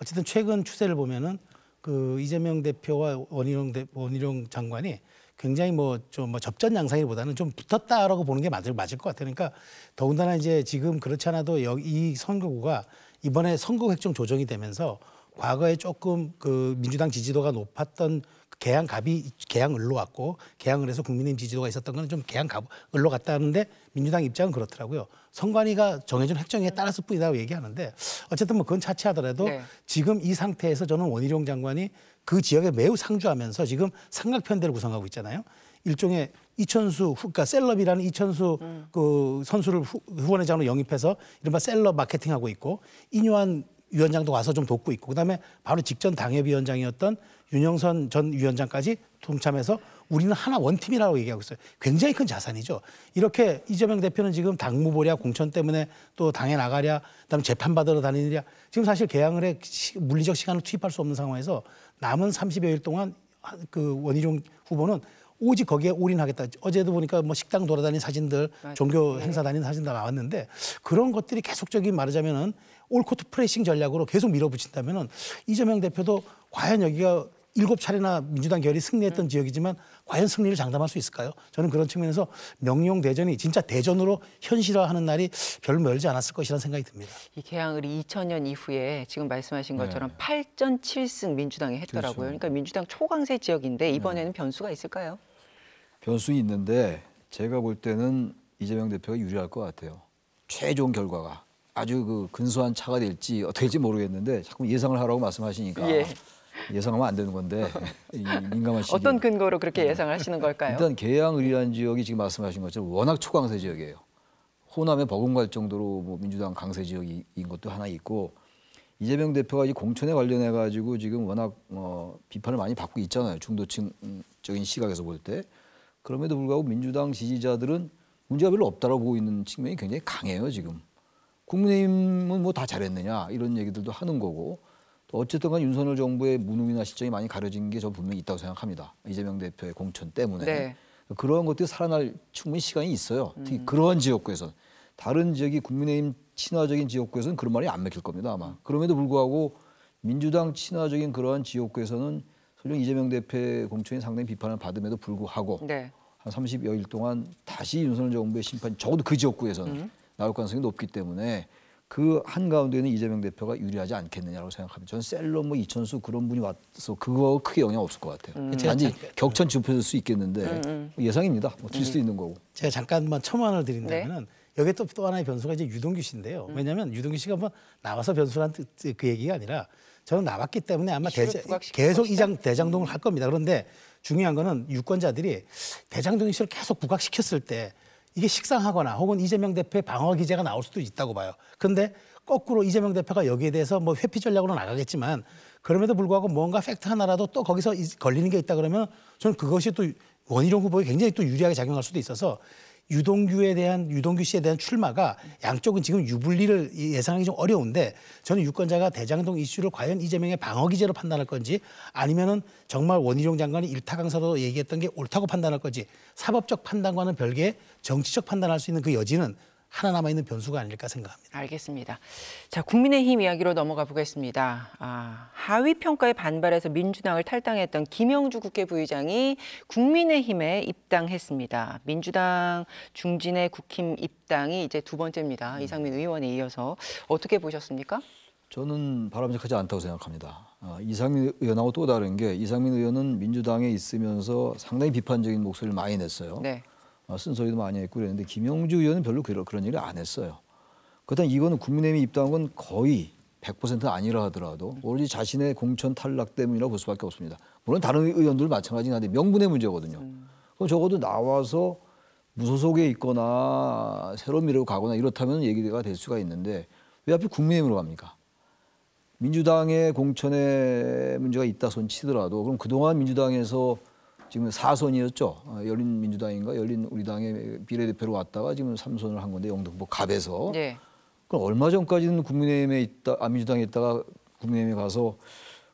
어쨌든 최근 추세를 보면은 그 이재명 대표와 원희룡 대, 원희룡 장관이 굉장히 뭐좀뭐 뭐 접전 양상이보다는 좀 붙었다라고 보는 게 맞을 맞을 것 같아요. 그러니까 더군다나 이제 지금 그렇지 않아도 여기 이 선거구가 이번에 선거 획정 조정이 되면서 과거에 조금 그 민주당 지지도가 높았던 개항갑이 개항을로 왔고 개항을 해서 국민의힘 지지도가 있었던 건 좀 개항갑을로 갔다는데 민주당 입장은 그렇더라고요. 선관위가 정해진 핵정에 따라서 뿐이라고 얘기하는데 어쨌든 뭐 그건 차치하더라도 네. 지금 이 상태에서 저는 원희룡 장관이 그 지역에 매우 상주하면서 지금 삼각편대를 구성하고 있잖아요. 일종의 이천수 그가 그러니까 셀럽이라는 이천수 음. 그 선수를 후, 후원회장으로 영입해서 이른바 셀럽 마케팅하고 있고 인요한 위원장도 와서 좀 돕고 있고 그다음에 바로 직전 당협위원장이었던 윤영선 전 위원장까지 동참해서 우리는 하나 원팀이라고 얘기하고 있어요. 굉장히 큰 자산이죠. 이렇게 이재명 대표는 지금 당 후보랴 공천 때문에 또 당에 나가랴 그다음에 재판받으러 다니느냐 지금 사실 개항을해 물리적 시간을 투입할 수 없는 상황에서 남은 30여일 동안 그 원희룡 후보는 오직 거기에 올인하겠다. 어제도 보니까 뭐 식당 돌아다닌 사진들, 맞아요. 종교 네. 행사 다니는 사진 다 나왔는데 그런 것들이 계속적인 말하자면은 올코트 프레싱 전략으로 계속 밀어붙인다면은 이재명 대표도 과연 여기가 일곱 차례나 민주당 결이 승리했던 음. 지역이지만 과연 승리를 장담할 수 있을까요? 저는 그런 측면에서 명령 대전이 진짜 대전으로 현실화하는 날이 별로 멀지 않았을 것이라는 생각이 듭니다. 이개항을 2000년 이후에 지금 말씀하신 네. 것처럼 네. 8전 7승 민주당이 했더라고요. 그렇죠. 그러니까 민주당 초강세 지역인데 네. 이번에는 네. 변수가 있을까요? 변수 있는데 제가 볼 때는 이재명 대표가 유리할 것 같아요. 최종 결과가 아주 그 근소한 차가 될지 어떻게 될지 모르겠는데 자꾸 예상을 하라고 말씀하시니까 예. 예상하면 안 되는 건데 민감한 시 어떤 근거로 그렇게 예상하시는 걸까요? 일단 계양을이라는 지역이 지금 말씀하신 것처럼 워낙 초강세 지역이에요. 호남에 버금갈 정도로 뭐 민주당 강세 지역인 것도 하나 있고 이재명 대표가 이 공천에 관련해 가지고 지금 워낙 어, 비판을 많이 받고 있잖아요. 중도층적인 시각에서 볼 때. 그럼에도 불구하고 민주당 지지자들은 문제가 별로 없다고 보고 있는 측면이 굉장히 강해요 지금. 국민의힘은 뭐 다 잘했느냐 이런 얘기들도 하는 거고 또 어쨌든 간 윤석열 정부의 무능이나 시점이 많이 가려진 게 저 분명히 있다고 생각합니다. 이재명 대표의 공천 때문에. 네. 그한 것들이 살아날 충분히 시간이 있어요. 특히 음. 그러한 지역구에서 다른 지역이 국민의힘 친화적인 지역구에서는 그런 말이 안 먹힐 겁니다 아마. 음. 그럼에도 불구하고 민주당 친화적인 그러한 지역구에서는 설령 이재명 대표의 공천이 상당히 비판을 받음에도 불구하고 네. 한 30여일 동안 다시 윤석열 정부의 심판이 적어도 그 지역구에서는 음. 나올 가능성이 높기 때문에 그 한가운데는 이재명 대표가 유리하지 않겠느냐라고 생각합니다. 저는 셀러 뭐 이천수 그런 분이 와서 그거 크게 영향 없을 것 같아요. 음. 단지 격천 지혀질수 있겠는데 음. 음. 뭐 예상입니다. 뭐들 음. 수도 있는 거고. 제가 잠깐만 첨언을 드린다면은 네? 여기에 또, 또 하나의 변수가 이제 유동규 씨인데요. 음. 왜냐하면 유동규 씨가 뭐 나와서 변수란 그, 그, 그 얘기가 아니라 저는 나왔기 때문에 아마 대자, 계속 이장 대장동을 음. 할 겁니다. 그런데 중요한 거는 유권자들이 대장동 씨를 계속 부각시켰을 때 이게 식상하거나 혹은 이재명 대표의 방어 기제가 나올 수도 있다고 봐요. 근데 거꾸로 이재명 대표가 여기에 대해서 뭐 회피 전략으로 나가겠지만 그럼에도 불구하고 뭔가 팩트 하나라도 또 거기서 걸리는 게 있다 그러면 저는 그것이 또 원희룡 후보에 굉장히 또 유리하게 작용할 수도 있어서 유동규에 대한 유동규 씨에 대한 출마가 양쪽은 지금 유불리를 예상하기 좀 어려운데 저는 유권자가 대장동 이슈를 과연 이재명의 방어 기제로 판단할 건지 아니면은 정말 원희룡 장관이 일타강사로 얘기했던 게 옳다고 판단할 건지 사법적 판단과는 별개 정치적 판단할 수 있는 그 여지는 하나 남아 있는 변수가 아닐까 생각합니다. 알겠습니다. 자, 국민의힘 이야기로 넘어가 보겠습니다. 아, 하위 평가에 반발해서 민주당을 탈당했던 김영주 국회 부의장이 국민의힘에 입당했습니다. 민주당 중진의 국힘 입당이 이제 두 번째입니다. 음. 이상민 의원에 이어서 어떻게 보셨습니까? 저는 바람직하지 않다고 생각합니다. 아, 이상민 의원하고 또 다른 게 이상민 의원은 민주당에 있으면서 상당히 비판적인 목소리를 많이 냈어요. 네. 어, 쓴소리도 많이 했고 그랬는데 김영주 의원은 별로 그런, 그런 얘기를 안 했어요. 그렇다 면 이거는 국민의힘이 입당한 건 거의 100% 아니라 하더라도 오로지 자신의 공천 탈락 때문이라고 볼 수밖에 없습니다. 물론 다른 의원들 마찬가지긴 한데 명분의 문제거든요. 음. 그럼 적어도 나와서 무소속에 있거나 새로운 미래로 가거나 이렇다면 얘기가 될 수가 있는데 왜 하필 국민의힘으로 갑니까? 민주당의 공천의 문제가 있다 손 치더라도 그럼 그동안 민주당에서 지금 사선이었죠. 어, 열린민주당인가 열린우리당의 비례대표로 왔다가 지금 삼선을 한 건데 영등포 갑에서. 네. 그럼 얼마 전까지는 국민의힘에 있다, 아, 민주당에 있다가 국민의힘에 가서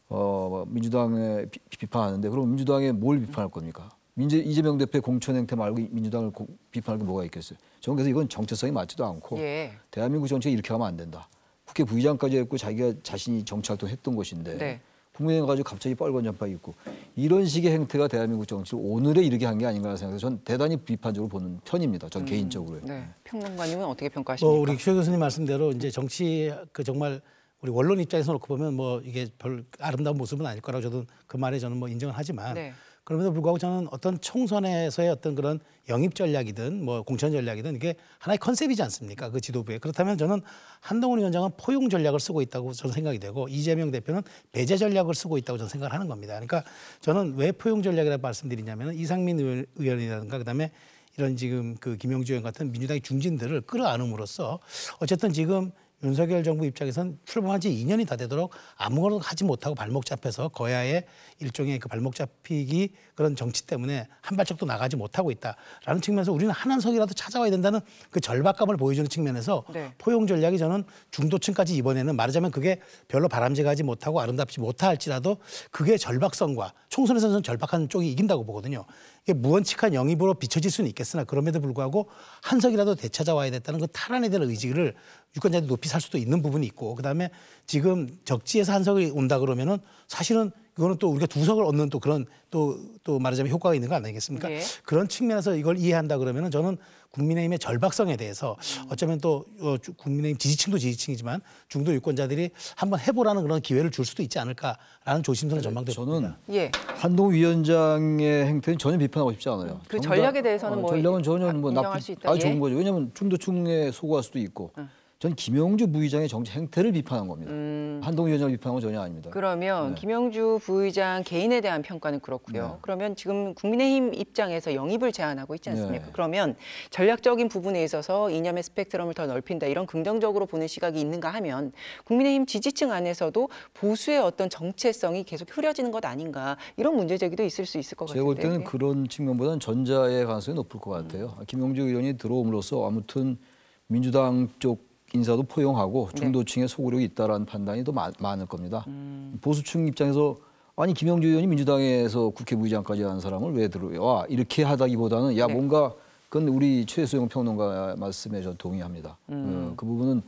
어, 민주당에 비, 판하는데 그럼 민주당에 뭘 비판할 겁니까? 민재, 이재명 대표의 공천 행태 말고 민주당을 고, 비판할 게 뭐가 있겠어요? 저는 그래서 이건 정체성이 맞지도 않고 예. 대한민국 정치가 이렇게 가면안 된다. 국회 부의장까지 했고 자기가 자신이 정치 활동했던 것인데 네. 국민의 가지고 갑자기 빨간 점퍼 입고 이런 식의 행태가 대한민국 정치를 오늘에 이르게 한 게 아닌가 생각해서 저는 대단히 비판적으로 보는 편입니다. 전 음, 개인적으로요. 네. 네. 평론가님은 어떻게 평가하십니까? 어, 우리 최 교수님 말씀대로 이제 정치 그 정말 우리 원론 입장에서 놓고 보면 뭐 이게 별 아름다운 모습은 아닐 거라고 저도 그 말에 저는 뭐 인정을 하지만 네. 그럼에도 불구하고 저는 어떤 총선에서의 어떤 그런 영입 전략이든 뭐 공천 전략이든 이게 하나의 컨셉이지 않습니까? 그 지도부에. 그렇다면 저는 한동훈 위원장은 포용 전략을 쓰고 있다고 저는 생각이 되고 이재명 대표는 배제 전략을 쓰고 있다고 저는 생각을 하는 겁니다. 그러니까 저는 왜 포용 전략이라고 말씀드리냐면 이상민 의원, 의원이라든가 그다음에 이런 지금 그 김영주 의원 같은 민주당의 중진들을 끌어안음으로써 어쨌든 지금 윤석열 정부 입장에선 출범한 지 2년이 다 되도록 아무거나 하지 못하고 발목 잡혀서 거야의 일종의 그 발목 잡히기 그런 정치 때문에 한 발짝도 나가지 못하고 있다라는 측면에서 우리는 한 한석이라도 찾아와야 된다는 그 절박감을 보여주는 측면에서 네. 포용 전략이 저는 중도층까지 이번에는 말하자면 그게 별로 바람직하지 못하고 아름답지 못할지라도 그게 절박성과 총선에서는 절박한 쪽이 이긴다고 보거든요. 무원칙한 영입으로 비춰질 수는 있겠으나 그럼에도 불구하고 한석이라도 되찾아와야 됐다는 그 탈환에 대한 의지를 유권자들이 높이 살 수도 있는 부분이 있고 그다음에 지금 적지에서 한석이 온다 그러면은 사실은 그거는 또 우리가 두석을 얻는 또 그런 또, 또 말하자면 효과가 있는 거 아니겠습니까? 네. 그런 측면에서 이걸 이해한다 그러면 은 저는 국민의힘의 절박성에 대해서 어쩌면 또 어, 국민의힘 지지층도 지지층이지만 중도 유권자들이 한번 해보라는 그런 기회를 줄 수도 있지 않을까라는 조심스러운 네, 전망도 저는 예. 한동 위원장의 행태는 전혀 비판하고 싶지 않아요. 그 전략에 어, 대해서는 어, 전략은 전혀 뭐나쁘아 예. 좋은 거죠. 왜냐하면 중도층에 속구할 수도 있고. 응. 전김영주 부의장의 정치 행태를 비판한 겁니다. 음. 한동희 위원장을 비판한 건 전혀 아닙니다. 그러면 네. 김용주 부의장 개인에 대한 평가는 그렇고요. 네. 그러면 지금 국민의힘 입장에서 영입을 제안하고 있지 네. 않습니까? 네. 그러면 전략적인 부분에 있어서 이념의 스펙트럼을 더 넓힌다 이런 긍정적으로 보는 시각이 있는가 하면 국민의힘 지지층 안에서도 보수의 어떤 정체성이 계속 흐려지는 것 아닌가 이런 문제 제기도 있을 수 있을 것 같은데. 제가 볼 때는 그런 측면보다는 전자의 가능성이 높을 것 같아요. 음. 김용주 의원이 들어옴으로써 아무튼 민주당 쪽 인사도 포용하고 네. 중도층의 소구력이 있다라는 판단이 더 많, 을 겁니다. 음. 보수층 입장에서 아니 김영주 의원이 민주당에서 국회의장까지 한 사람을 왜 들어와 이렇게 하다기보다는 야 네. 뭔가 그건 우리 최수영 평론가 말씀에 저 동의합니다. 음. 어, 그 부분은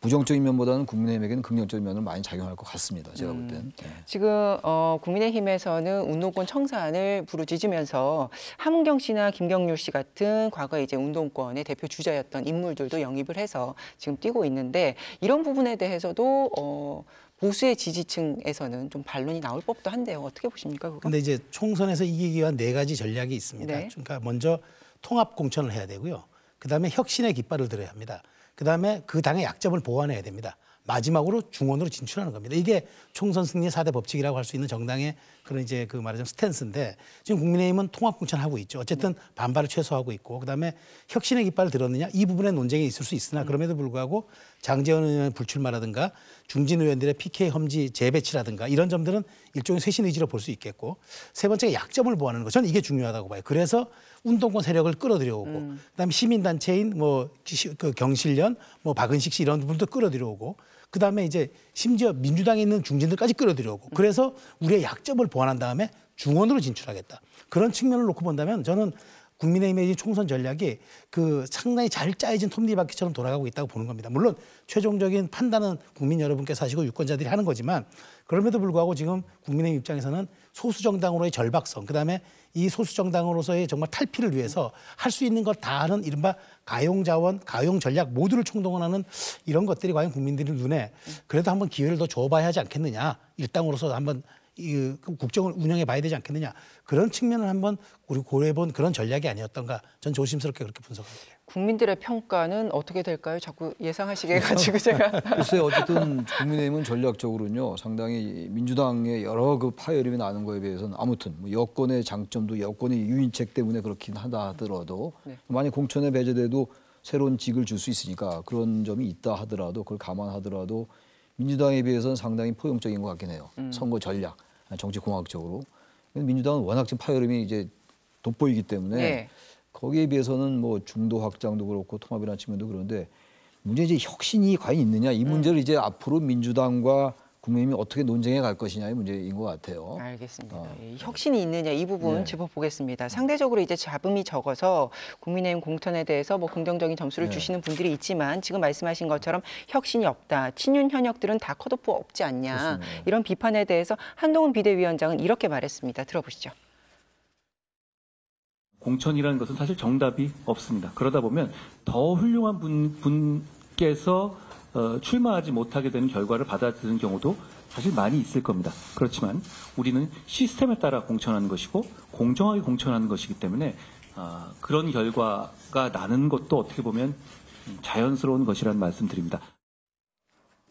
부정적인 면보다는 국민의힘에게는 긍정적인 면을 많이 작용할 것 같습니다. 제가 음, 볼 땐. 음. 네. 지금 어, 국민의힘에서는 운동권 청산을 부르짖으면서 함은경 씨나 김경률 씨 같은 과거 이제 운동권의 대표 주자였던 인물들도 영입을 해서 지금 뛰고 있는데 이런 부분에 대해서도 어, 보수의 지지층에서는 좀 반론이 나올 법도 한데요. 어떻게 보십니까? 그런데 이제 총선에서 이기기 위한 네 가지 전략이 있습니다. 네. 그러니까 먼저 통합 공천을 해야 되고요. 그다음에 혁신의 깃발을 들어야 합니다. 그다음에 그 당의 약점을 보완해야 됩니다. 마지막으로 중원으로 진출하는 겁니다. 이게 총선 승리 사대 법칙이라고 할 수 있는 정당의 그런 이제 그 말하자면 스탠스인데 지금 국민의힘은 통합공천하고 있죠. 어쨌든 네. 반발을 최소화하고 있고 그다음에 혁신의 깃발을 들었느냐 이 부분에 논쟁이 있을 수 있으나 음. 그럼에도 불구하고 장재원 의원 불출마라든가 중진 의원들의 PK 험지 재배치라든가 이런 점들은 일종의 쇄신 의지로 볼 수 있겠고 세 번째가 약점을 보완하는 것 저는 이게 중요하다고 봐요. 그래서 운동권 세력을 끌어들여오고 음. 그다음에 시민단체인 뭐그 경실련 뭐 박은식 씨 이런 분도 끌어들여오고 그다음에 이제 심지어 민주당에 있는 중진들까지 끌어들여오고 그래서 우리의 약점을 보완한 다음에 중원으로 진출하겠다. 그런 측면을 놓고 본다면 저는 국민의힘의 총선 전략이 그 상당히 잘 짜여진 톱니바퀴처럼 돌아가고 있다고 보는 겁니다. 물론 최종적인 판단은 국민 여러분께서 하시고 유권자들이 하는 거지만 그럼에도 불구하고 지금 국민의힘 입장에서는 소수 정당으로의 절박성, 그다음에 이 소수 정당으로서의 정말 탈피를 위해서 할 수 있는 걸 다 하는 이른바 가용 자원, 가용 전략 모두를 총동원하는 이런 것들이 과연 국민들의 눈에 그래도 한번 기회를 더 줘봐야 하지 않겠느냐 일당으로서 한번 이 국정을 운영해 봐야 되지 않겠느냐 그런 측면을 한번 우리 고려해본 그런 전략이 아니었던가 전 조심스럽게 그렇게 분석합니다. 국민들의 평가는 어떻게 될까요? 자꾸 예상하시게 해가지고 제가. 글쎄 어쨌든 국민의힘은 전략적으로는요 상당히 민주당의 여러 그 파열음이 나는 거에 비해서는 아무튼 뭐 여권의 장점도 여권의 유인책 때문에 그렇긴 하다 하더라도 네. 만약 공천에 배제돼도 새로운 직을 줄 수 있으니까 그런 점이 있다 하더라도 그걸 감안하더라도 민주당에 비해서는 상당히 포용적인 것 같긴 해요. 음. 선거 전략, 정치 공학적으로. 민주당은 워낙 지금 파열음이 이제 돋보이기 때문에 네. 거기에 비해서는 뭐 중도 확장도 그렇고 통합이라는 측면도 그런데 문제 이제 혁신이 과연 있느냐 이 네. 문제를 음. 이제 앞으로 민주당과 국민이 어떻게 논쟁해 갈 것이냐의 문제인 것 같아요. 알겠습니다. 어. 예, 혁신이 있느냐 이 부분 네. 짚어보겠습니다. 상대적으로 이제 잡음이 적어서 국민의힘 공천에 대해서 뭐 긍정적인 점수를 네. 주시는 분들이 있지만 지금 말씀하신 것처럼 혁신이 없다. 친윤 현역들은 다 컷오프 없지 않냐. 그렇습니다. 이런 비판에 대해서 한동훈 비대위원장은 이렇게 말했습니다. 들어보시죠. 공천이라는 것은 사실 정답이 없습니다. 그러다 보면 더 훌륭한 분, 분께서 어, 출마하지 못하게 되는 결과를 받아들이는 경우도 사실 많이 있을 겁니다. 그렇지만 우리는 시스템에 따라 공천하는 것이고 공정하게 공천하는 것이기 때문에 어, 그런 결과가 나는 것도 어떻게 보면 음, 자연스러운 것이라는 말씀드립니다.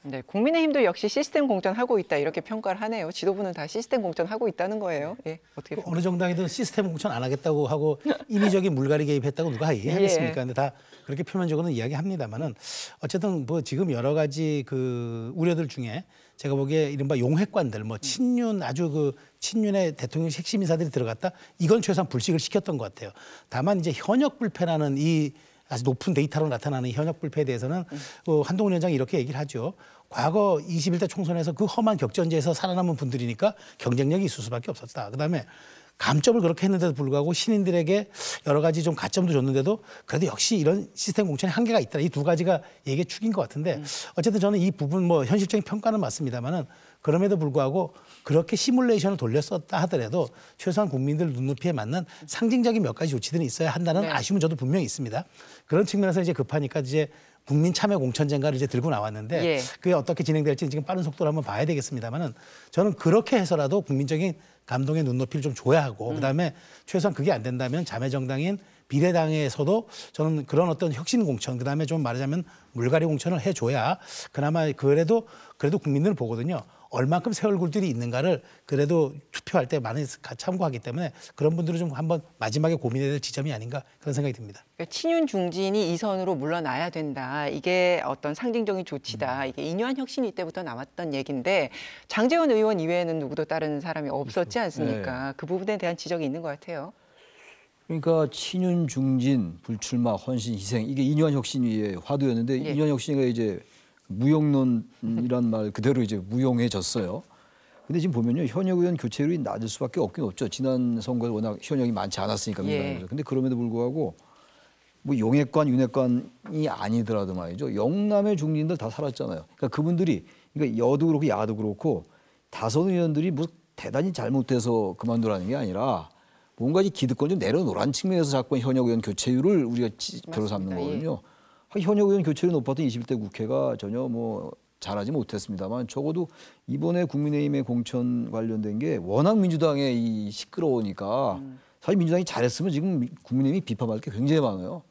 네, 국민의힘도 역시 시스템 공천하고 있다 이렇게 평가를 하네요. 지도부는 다 시스템 공천하고 있다는 거예요. 예, 어떻게 그 어느 정당이든 시스템 공천 안 하겠다고 하고 인위적인 물갈이 개입했다고 누가 이해하겠습니까? 예. 근데 다 그렇게 표면적으로는 이야기합니다만은 어쨌든 뭐 지금 여러 가지 그 우려들 중에 제가 보기에 이른바 용핵관들 뭐 친윤 아주 그 친윤의 대통령 핵심 인사들이 들어갔다 이건 최소한 불식을 시켰던 것 같아요. 다만 이제 현역 불패라는 이 아주 높은 데이터로 나타나는 현역 불패에 대해서는 어, 한동훈 위원장이 이렇게 얘기를 하죠. 과거 21대 총선에서 그 험한 격전지에서 살아남은 분들이니까 경쟁력이 있을 수밖에 없었다. 그다음에 감점을 그렇게 했는데도 불구하고 신인들에게 여러 가지 좀 가점도 줬는데도 그래도 역시 이런 시스템 공천에 한계가 있다. 이 두 가지가 얘기의 축인 것 같은데 음. 어쨌든 저는 이 부분 뭐 현실적인 평가는 맞습니다만은 그럼에도 불구하고 그렇게 시뮬레이션을 돌렸었다 하더라도 최소한 국민들 눈높이에 맞는 상징적인 몇 가지 조치들이 있어야 한다는 네. 아쉬움은 저도 분명히 있습니다. 그런 측면에서 이제 급하니까 이제 국민 참여 공천제가를 이제 들고 나왔는데 예. 그게 어떻게 진행될지 지금 빠른 속도로 한번 봐야 되겠습니다만은 저는 그렇게 해서라도 국민적인 감동의 눈높이를 좀 줘야 하고 음. 그다음에 최소한 그게 안 된다면 자매정당인 비례당에서도 저는 그런 어떤 혁신 공천 그다음에 좀 말하자면 물갈이 공천을 해줘야 그나마 그래도 그래도 국민들은 보거든요. 얼만큼 새 얼굴들이 있는가를 그래도 투표할 때 많이 참고하기 때문에 그런 분들은 좀 한번 마지막에 고민해야 될 지점이 아닌가 그런 생각이 듭니다. 그러니까 친윤 중진이 이선으로 물러나야 된다. 이게 어떤 상징적인 조치다. 음. 이게 인유한 혁신이 때부터 나왔던 얘기인데 장재원 의원 이외에는 누구도 다른 사람이 없었지 그렇죠. 않습니까? 네. 그 부분에 대한 지적이 있는 것 같아요. 그러니까 친윤 중진 불출마 헌신 희생 이게 인유한 혁신위의 화두였는데 예. 인유한 혁신위가 이제 무용론이란 말 그대로 이제 무용해졌어요. 근데 지금 보면요 현역 의원 교체율이 낮을 수밖에 없긴 없죠. 지난 선거에 워낙 현역이 많지 않았으니까 민간에서. 예. 근데 그럼에도 불구하고 뭐 용해관, 윤핵관이 아니더라도 말이죠. 영남의 중진들 다 살았잖아요. 그러니까 그분들이 그러니까 여도 그렇고 야도 그렇고 다선 의원들이 뭐 대단히 잘못돼서 그만두라는 게 아니라 뭔가 이 기득권 좀 내려놓으라는 측면에서 자꾸 현역 의원 교체율을 우리가 지, 로 삼는 거거든요. 예. 아, 현역 의원 교체를 높았던 21대 국회가 전혀 뭐 잘하지 못했습니다만 적어도 이번에 국민의힘의 공천 관련된 게 워낙 민주당의 이 시끄러우니까 음. 사실 민주당이 잘했으면 지금 국민의힘이 비판받을 게 굉장히 많아요.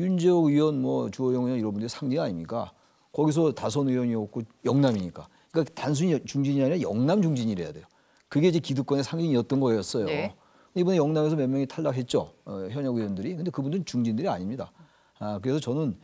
윤재옥 의원, 뭐 주호영 의원 이런 분들 상대 아닙니까? 거기서 다선 의원이었고 영남이니까. 그러니까 단순히 중진이 아니라 영남 중진이래야 돼요. 그게 이제 기득권의 상징이었던 거였어요. 네. 이번에 영남에서 몇 명이 탈락했죠. 어, 현역 의원들이. 근데 그분들은 중진들이 아닙니다. 아, 그래서 저는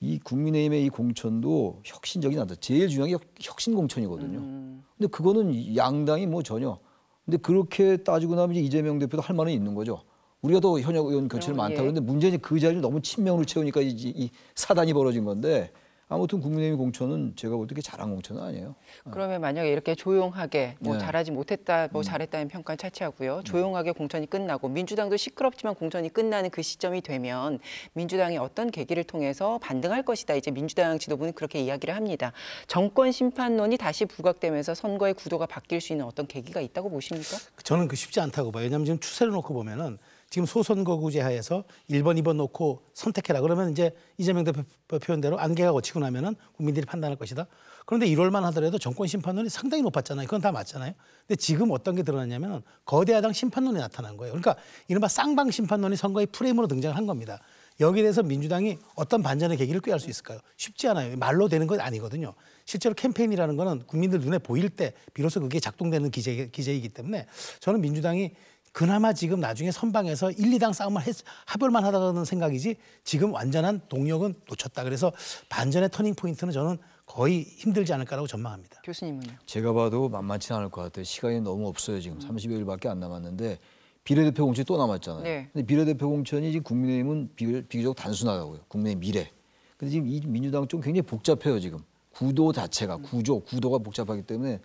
이 국민의힘의 이 공천도 혁신적인 안다. 제일 중요한 게 혁, 신 공천이거든요. 음. 근데 그거는 양당이 뭐 전혀. 근데 그렇게 따지고 나면 이제 이재명 대표도 할말은 있는 거죠. 우리가 더 현역 의원 교체를 어, 많다 예. 그러는데 문제는 그 자리를 너무 친명으로 채우니까 이, 이 사단이 벌어진 건데 아무튼 국민의힘 공천은 제가 볼때게 잘한 공천은 아니에요. 어. 그러면 만약에 이렇게 조용하게 뭐 네. 잘하지 못했다, 뭐 음. 잘했다는 평가는 차치하고요. 음. 조용하게 공천이 끝나고 민주당도 시끄럽지만 공천이 끝나는 그 시점이 되면 민주당이 어떤 계기를 통해서 반등할 것이다. 이제 민주당 지도부는 그렇게 이야기를 합니다. 정권 심판론이 다시 부각되면서 선거의 구도가 바뀔 수 있는 어떤 계기가 있다고 보십니까? 저는 그 쉽지 않다고 봐요. 왜냐하면 지금 추세를 놓고 보면은 지금 소선거구제 하에서 1번, 2번 놓고 선택해라. 그러면 이제 이재명 대표 표현대로 안개가 걷치고 나면은 국민들이 판단할 것이다. 그런데 1월만 하더라도 정권 심판론이 상당히 높았잖아요. 그건 다 맞잖아요. 근데 지금 어떤 게 드러났냐면 거대야당 심판론이 나타난 거예요. 그러니까 이른바 쌍방 심판론이 선거의 프레임으로 등장한 겁니다. 여기에 대해서 민주당이 어떤 반전의 계기를 꾀할 수 있을까요? 쉽지 않아요. 말로 되는 건 아니거든요. 실제로 캠페인이라는 거는 국민들 눈에 보일 때 비로소 그게 작동되는 기재기재이기 때문에 저는 민주당이 그나마 지금 나중에 선방에서 1, 2당 싸움을 했, 해볼만 하다는 생각이지 지금 완전한 동력은 놓쳤다. 그래서 반전의 터닝 포인트는 저는 거의 힘들지 않을까라고 전망합니다. 교수님은요? 제가 봐도 만만치 않을 것 같아요. 시간이 너무 없어요. 지금 음. 3 0일밖에안 남았는데 비례대표 공천이 또 남았잖아요. 네. 근데 비례대표 공천이 지금 국민의힘은 비교적 단순하다고요. 국민의 미래. 근데 지금 이 민주당 좀 굉장히 복잡해요 지금 구도 자체가 구조 구도가 복잡하기 때문에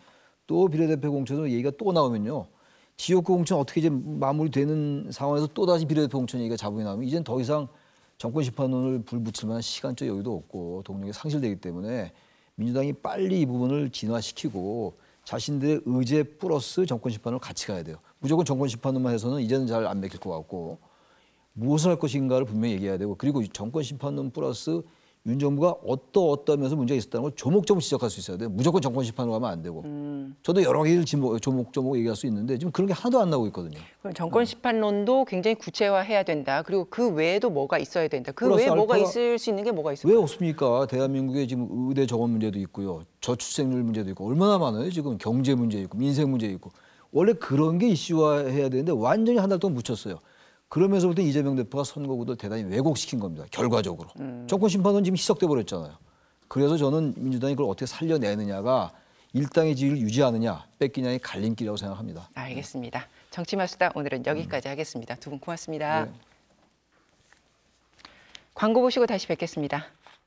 또 비례대표 공천으로 얘기가 또 나오면요 지역구 그 공천 어떻게 이제 마무리되는 상황에서 또다시 비례대표 공천 얘기가 잡본이 나오면 이젠 더 이상 정권 심판론을 불붙일 만한 시간적 여유도 없고 동력이 상실되기 때문에 민주당이 빨리 이 부분을 진화시키고 자신들의 의제 플러스 정권 심판을 같이 가야 돼요. 무조건 정권 심판론만 해서는 이제는 잘 안 맥힐 것 같고 무엇을 할 것인가를 분명히 얘기해야 되고 그리고 정권 심판론 플러스 윤 정부가 어떠 어떠면서 문제가 있었다는 걸 조목조목 지적할 수 있어야 돼요. 무조건 정권 심판으로 가면 안 되고. 음. 저도 여러 개를 조목조목 얘기할 수 있는데 지금 그런 게 하나도 안 나오고 있거든요. 그럼 정권 음. 심판론도 굉장히 구체화해야 된다. 그리고 그 외에도 뭐가 있어야 된다. 그 외에 뭐가 있을 수 있는 게 뭐가 있을까요? 왜 없습니까? 대한민국에 지금 의대 정원 문제도 있고요. 저출생률 문제도 있고 얼마나 많아요. 지금 경제 문제 있고 민생 문제 있고. 원래 그런 게 이슈화해야 되는데 완전히 한 달 동안 묻혔어요. 그러면서부터 이재명 대표가 선거구도 대단히 왜곡시킨 겁니다. 결과적으로. 음. 정권 심판은 지금 희석돼 버렸잖아요. 그래서 저는 민주당이 그걸 어떻게 살려내느냐가 일당의 지위를 유지하느냐 뺏기냐의 갈림길이라고 생각합니다. 알겠습니다. 정치마수다 오늘은 여기까지 음. 하겠습니다. 두 분 고맙습니다. 네. 광고 보시고 다시 뵙겠습니다.